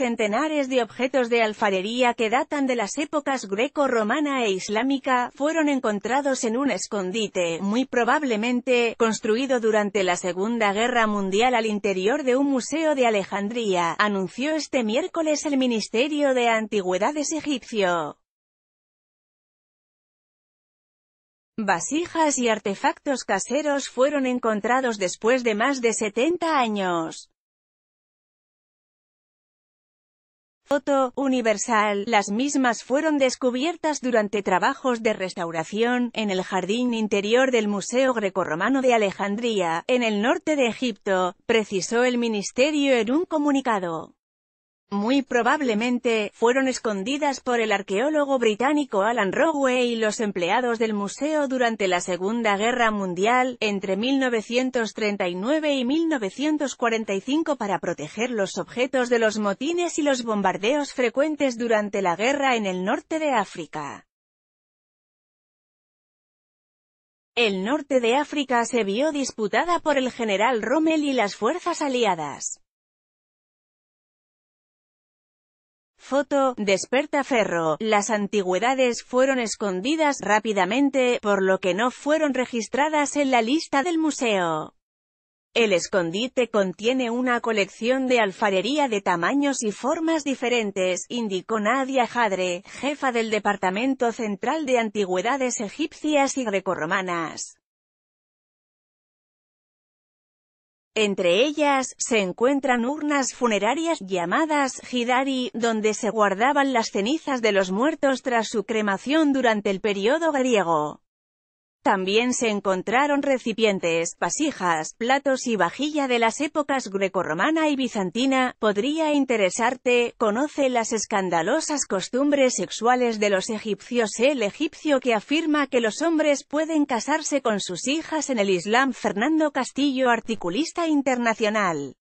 centenares de objetos de alfarería que datan de las épocas greco-romana e islámica, fueron encontrados en un escondite, muy probablemente, construido durante la Segunda Guerra Mundial al interior de un museo de Alejandría, anunció este miércoles el Ministerio de Antigüedades egipcio. Vasijas y artefactos caseros fueron encontrados después de más de 70 años. Foto Universal, las mismas fueron descubiertas durante trabajos de restauración, en el jardín interior del Museo Greco-Romano de Alejandría, en el norte de Egipto, precisó el ministerio en un comunicado muy probablemente, fueron escondidas por el arqueólogo británico Alan Rowey y los empleados del museo durante la Segunda Guerra Mundial, entre 1939 y 1945 para proteger los objetos de los motines y los bombardeos frecuentes durante la guerra en el norte de África. El norte de África se vio disputada por el general Rommel y las fuerzas aliadas. Foto, Desperta Ferro. Las antigüedades fueron escondidas rápidamente, por lo que no fueron registradas en la lista del museo. El escondite contiene una colección de alfarería de tamaños y formas diferentes, indicó Nadia Jadre, jefa del Departamento Central de Antigüedades Egipcias y greco-romanas. Entre ellas, se encuentran urnas funerarias llamadas Hidari, donde se guardaban las cenizas de los muertos tras su cremación durante el periodo griego. También se encontraron recipientes, vasijas, platos y vajilla de las épocas grecorromana y bizantina. Podría interesarte, conoce las escandalosas costumbres sexuales de los egipcios. El egipcio que afirma que los hombres pueden casarse con sus hijas en el Islam. Fernando Castillo, articulista internacional.